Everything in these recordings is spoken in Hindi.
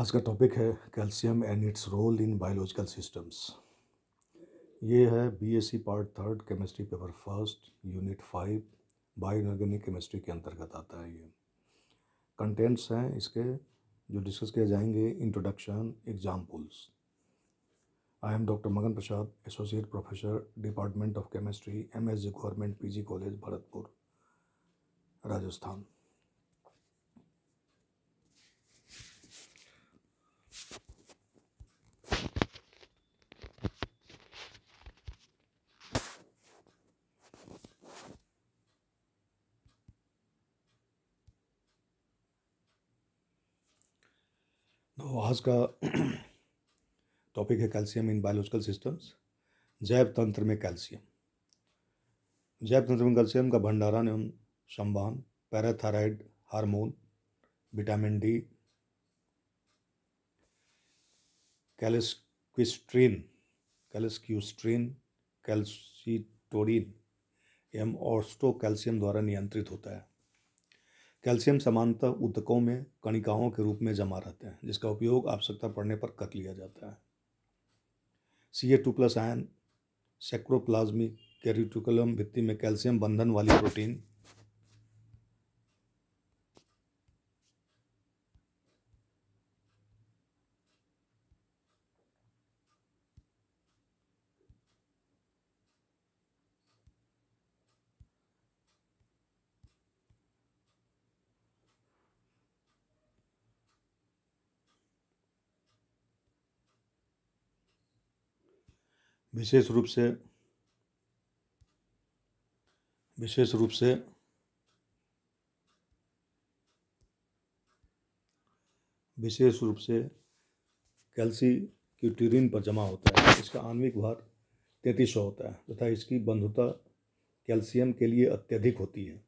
आज का टॉपिक है calcium and its role in biological systems ये है BSc part third chemistry paper first unit five bioinorganic chemistry के अंतर्गत आता है ये कंटेंट्स हैं इसके जो डिस्कस किए जाएंगे introduction examples I am doctor Magan Prasad associate professor department of chemistry M S G government P G college Bharatpur Rajasthan तो आज का टॉपिक है कैल्शियम इन बायोलॉजिकल सिस्टम्स जैव तंत्र में कैल्शियम जैव तंत्र में कैल्शियम का भंडारण एवं संवहन parathyroid hormone vitamin D calsequestrin calsequestrin calcitonin एवं ऑस्टो कैल्शियम द्वारा नियंत्रित होता है कैल्शियम समानता ऊतकों में कणिकाओं के रूप में जमा रहते हैं जिसका उपयोग आवश्यकता पड़ने पर कर लिया जाता है C A two plus ion sarcoplasmic reticulum भित्ति में कैल्शियम बंधन वाली प्रोटीन विशेष रूप से विशेष रूप से विशेष रूप से कैल्सी क्यूटीरिन पर जमा होता है इसका आणविक भार तैंतीस सौ होता है तथा इसकी बंधुता कैल्शियम के लिए अत्यधिक होती है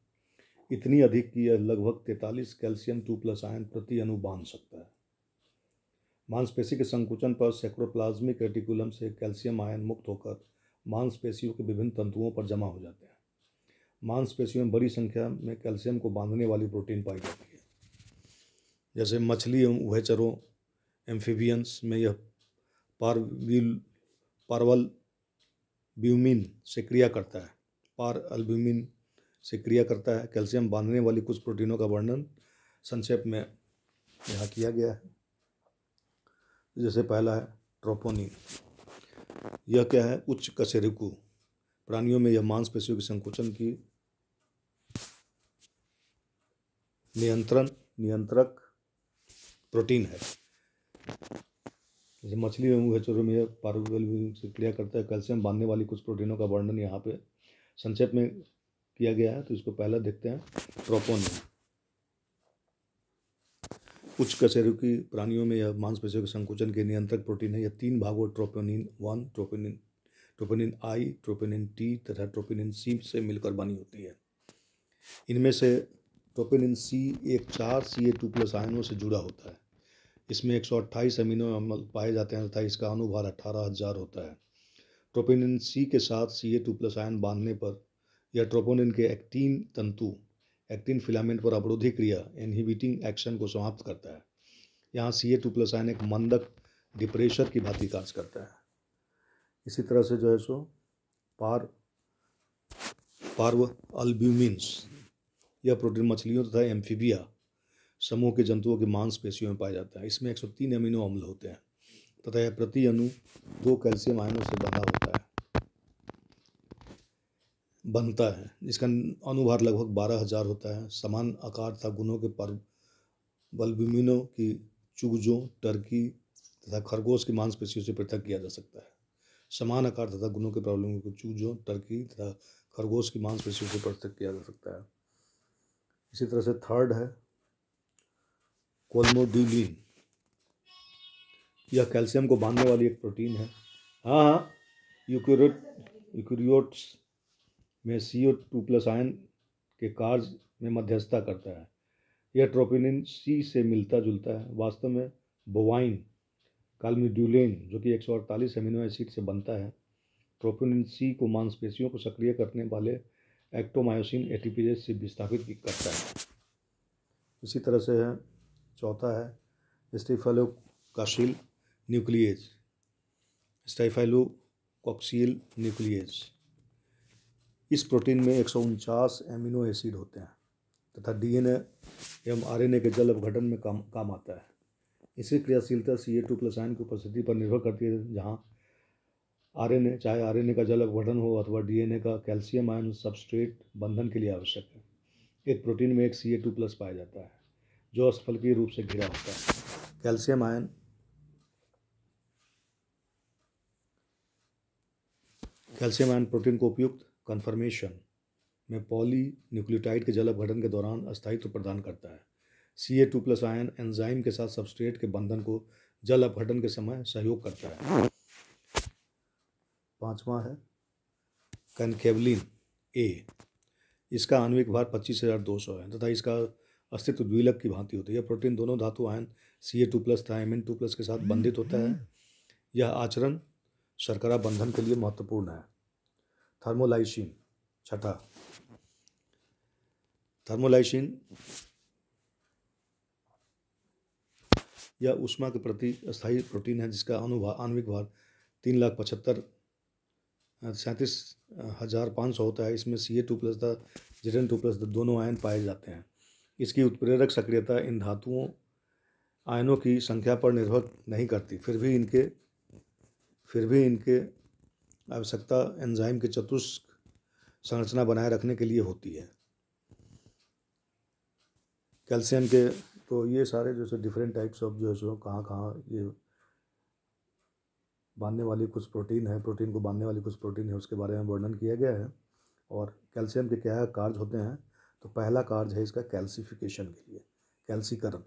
इतनी अधिक कि यह लगभग तैंतालीस कैल्शियम टू प्लस आयन प्रति अणु बांध सकता है मांसपेशी के संकुचन पर सेक्रोप्लाज्मिक रेटिकुलम से कैल्शियम आयन मुक्त होकर मांसपेशियों के विभिन्न तंतुओं पर जमा हो जाते हैं मांसपेशियों में बड़ी संख्या में कैल्शियम को बांधने वाली प्रोटीन पाई जाती है जैसे मछली एवं उभयचरों एम्फीबियंस में यह पारवील पारवल ब्यूमिन से क्रिया करता है पार अल्ब्यूमिन से क्रिया करता है कैल्शियम बांधने वाली कुछ प्रोटीनों का वर्णन संक्षेप में यहाँ किया गया है जैसे पहला है ट्रोपोनिन यह क्या है उच्च कशेरुकु प्राणियों में यह मांसपेशियों के संकुचन की नियंत्रण नियंत्रक प्रोटीन है जैसे मछली एवं चोरों में पार्वल से क्रिया करता है कैल्शियम बांधने वाली कुछ प्रोटीनों का वर्णन यहाँ पे संक्षेप में किया गया है तो इसको पहला देखते हैं ट्रोपोनिन उच्च कशेरु की प्राणियों में यह मांसपेशियों के संकुचन के नियंत्रक प्रोटीन है यह तीन भागों troponin one troponin troponin I troponin T तथा ट्रोपोनिन सी से मिलकर बनी होती है इनमें से ट्रोपोनिन सी एक चार सी ए टू प्लस आयनों से जुड़ा होता है इसमें एक सौ अट्ठाईस अमीनो अम्ल पाए जाते हैं तथा इसका अनुभार अट्ठारह हजार होता है ट्रोपोनिन सी के साथ C A two plus ion बांधने पर यह ट्रोपोनिन के एक्टीन तंतु एक्टिन फिलामेंट पर अवरोधी क्रिया इनहिबिटिंग एक्शन को समाप्त करता है यहाँ C A two plus ion एक मंदक डिप्रेशर की भांति कार्य करता है इसी तरह से जो है सो पार पार्व अल्ब्यूमिन्स यह प्रोटीन मछलियों तथा एम्फीबिया समूह के जंतुओं के मांसपेशियों में पाया जाता है इसमें 103 अमीनो अम्ल होते हैं तथा यह प्रति अणु दो कैल्शियम आयनों से बना होता है बनता है इसका अनुभार लगभग बारह हजार होता है समान आकार तथा गुणों के पर बल्बिमिनों की चूजों टर्की तथा खरगोश की मांसपेशियों से पृथक किया जा सकता है समान आकार तथा गुणों के प्रॉब्लम को चूजों टर्की तथा खरगोश की मांसपेशियों से पृथक किया जा सकता है इसी तरह से थर्ड है कोलमोडीलिन यह कैल्शियम को बांधने वाली एक प्रोटीन है हाँ हाँ यूक्यूरोट यूक्यूरियोट्स में C O two plus ion के कार्य में मध्यस्थता करता है यह ट्रोपिनिन सी से मिलता जुलता है वास्तव में बोवाइन कालमिड्यूलेन जो कि एक सौ अड़तालीस एमिनो एसिड से बनता है ट्रोपिनिन सी को मांसपेशियों को सक्रिय करने वाले एक्टोमायोसिन एटीपीजेस से विस्थापित करता है इसी तरह से है चौथा है स्टीफेलोकाशील न्यूक्लियज स्टाइफाइलोकॉक्सियल न्यूक्लियज इस प्रोटीन में एक एमिनो एसिड होते हैं तथा डीएनए एवं आरएनए के जल अपघटन में काम काम आता है इसे क्रियाशीलता C A two plus ion की उपस्थिति पर निर्भर करती है जहाँ आरएनए चाहे आरएनए का जल अपघटन हो अथवा डीएनए का कैल्शियम आयन सबस्ट्रेट बंधन के लिए आवश्यक है एक प्रोटीन में एक सी ए टू प्लस पाया जाता है जो की रूप से घिरा होता है calcium ion calcium ion protein को उपयुक्त कन्फर्मेशन में पॉली न्यूक्लियोटाइड के जल अपघटन के दौरान अस्थायित्व प्रदान करता है C A two plus ion enzyme के साथ सबस्ट्रेट के बंधन को जल अपघटन के समय सहयोग करता है पांचवा है कनकेवलिन ए इसका आणविक भार पच्चीस हज़ार दो सौ है तथा इसका अस्तित्व द्विलक की भांति होती है यह प्रोटीन दोनों धातु ion C A two plus था एम एन टू प्लस के साथ बंधित होता है यह आचरण शर्करा बंधन के लिए महत्वपूर्ण है थर्मोलाइसिन छठा थर्मोलाइसिन या उष्मा के प्रति स्थायी प्रोटीन है जिसका अनुभा आणविक भार तीन लाख पचहत्तर सैंतीस हज़ार पाँच सौ होता है इसमें सी ए टू प्लस द एन टू प्लस द दोनों आयन पाए जाते हैं इसकी उत्प्रेरक सक्रियता इन धातुओं आयनों की संख्या पर निर्भर नहीं करती फिर भी इनके फिर भी इनके आवश्यकता एंजाइम के चतुष्क संरचना बनाए रखने के लिए होती है कैल्शियम के तो ये सारे जो डिफरेंट टाइप्स ऑफ जो है सो कहाँ कहाँ ये बांधने वाली कुछ प्रोटीन है प्रोटीन को बांधने वाली कुछ प्रोटीन है उसके बारे में वर्णन किया गया है और कैल्शियम के क्या कार्य होते हैं तो पहला कार्य है इसका कैल्सिफिकेशन के लिए कैल्सीकरण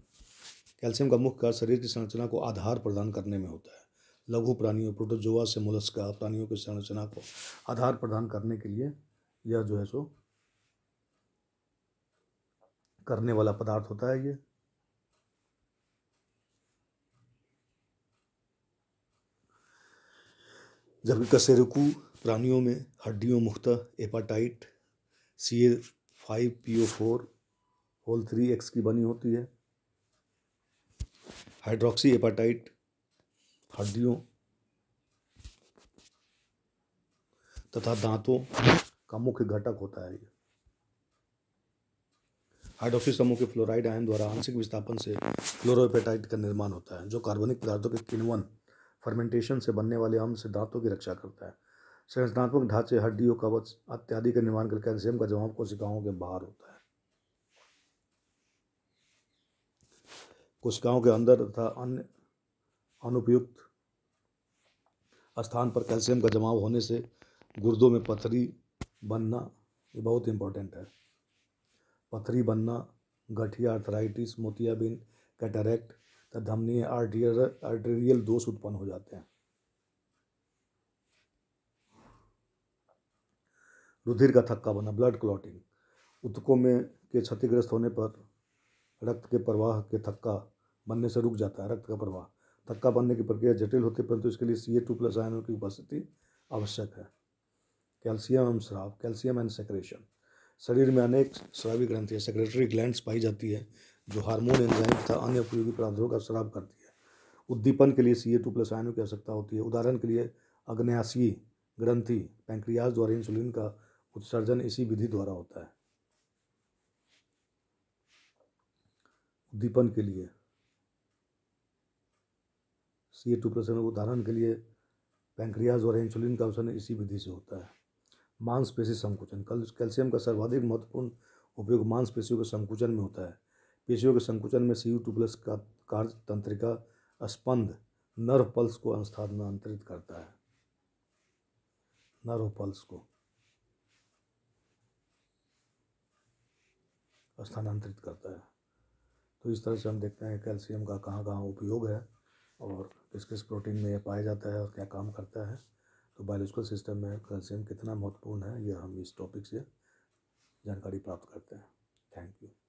कैल्शियम का मुख्य कार्य शरीर की संरचना को आधार प्रदान करने में होता है लघु प्राणियों प्रोटोजोआ से मुलस्का प्राणियों की संरचना को आधार प्रदान करने के लिए यह जो है सो करने वाला पदार्थ होता है ये जबकि कसेरुकू प्राणियों में हड्डियों मुख्त apatite C A five P O four whole three X की बनी होती है हाइड्रोक्सी एपाटाइट हड्डियों तथा दांतों का मुख्य घटक होता है हाइड्रोक्सी समूह के फ्लोराइड आयन द्वारा आंशिक विस्थापन से फ्लोरोपेटाइट का निर्माण होता है जो कार्बनिक पदार्थों के किण्वन फर्मेंटेशन से बनने वाले अम्ल से दांतों की रक्षा करता है संरचनात्मक ढांचे हड्डियों कवच इत्यादि का निर्माण करके एंजाइम का जवाब कोशिकाओं के बाहर होता है कोशिकाओं के अंदर तथा अन्य अनुपयुक्त स्थान पर कैल्शियम का जमाव होने से गुर्दों में पथरी बनना ये बहुत इम्पोर्टेंट है पथरी बनना गठिया अर्थराइटिस मोतियाबिंद कैटरेक्ट तथा धमनीय आर्टियर आर्टेरियल दोष उत्पन्न हो जाते हैं रुधिर का थक्का बना ब्लड क्लॉटिंग उत्कों में के क्षतिग्रस्त होने पर रक्त के प्रवाह के थक्का बनने से रुक जाता है रक्त का प्रवाह धक्का बनने की प्रक्रिया जटिल होती है परंतु इसके लिए सी ए टू प्लस आयनों की उपस्थिति आवश्यक है कैल्शियम एवं श्राव कैल्शियम एंड सेक्रेशन शरीर में अनेक श्रावी ग्रंथियाँ सेक्रेटरी ग्लैंड पाई जाती है जो हार्मोन एंजाइम तथा अन्य उपयोगी पदार्थों का श्राव करती है उद्दीपन के लिए सी ए टू प्लस आयनों की आवश्यकता होती है उदाहरण के लिए अग्नयासी ग्रंथि पैंक्रियाज द्वारा इंसुलिन का उत्सर्जन इसी विधि द्वारा होता है उद्दीपन के लिए सी ए टू प्रसन्न उदाहरण के लिए पैंक्रियाज और इंसुलिन का अवसर इसी विधि से होता है मांसपेशी संकुचन कल कैल्शियम का सर्वाधिक महत्वपूर्ण उपयोग मांसपेशियों के संकुचन में होता है पेशियों के संकुचन में सी टू प्लस का कार्य तंत्रिका स्पंद नर्व पल्स को स्थानांतरित करता है नर्व पल्स को स्थानांतरित करता है तो इस तरह से हम देखते हैं कैल्शियम का कहाँ कहाँ उपयोग है और किस किस प्रोटीन में यह पाया जाता है और क्या काम करता है तो बायोलॉजिकल सिस्टम में कैल्शियम कितना महत्वपूर्ण है यह हम इस टॉपिक से जानकारी प्राप्त करते हैं थैंक यू